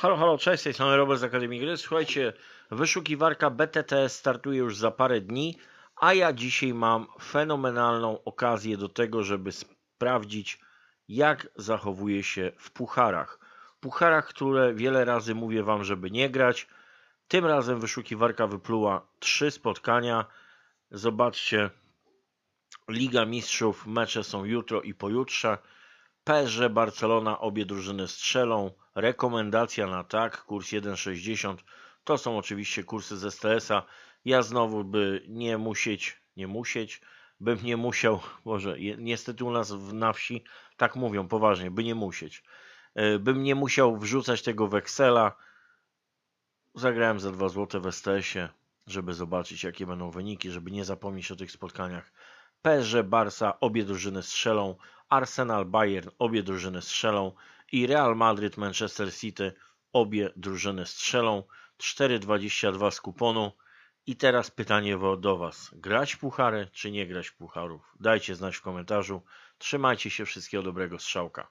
Halo, halo, cześć, z Robert z Akademii Gry. Słuchajcie, wyszukiwarka BTT startuje już za parę dni, a ja dzisiaj mam fenomenalną okazję do tego, żeby sprawdzić, jak zachowuje się w pucharach. Pucharach, które wiele razy mówię Wam, żeby nie grać. Tym razem wyszukiwarka wypluła trzy spotkania. Zobaczcie, Liga Mistrzów, mecze są jutro i pojutrze. P, Barcelona obie drużyny strzelą. Rekomendacja na tak, kurs 1,60. To są oczywiście kursy z STS-a. Ja znowu by nie musieć, nie musieć, bym nie musiał, Boże, niestety u nas na wsi tak mówią, poważnie, by nie musieć. E, bym nie musiał wrzucać tego weksela. Zagrałem za 2 zł w STS-ie, żeby zobaczyć jakie będą wyniki, żeby nie zapomnieć o tych spotkaniach. PSG, Barsa, obie drużyny strzelą, Arsenal, Bayern, obie drużyny strzelą i Real Madrid, Manchester City, obie drużyny strzelą. 4,22 z kuponu. I teraz pytanie do Was. Grać puchary czy nie grać pucharów? Dajcie znać w komentarzu. Trzymajcie się, wszystkiego dobrego strzałka.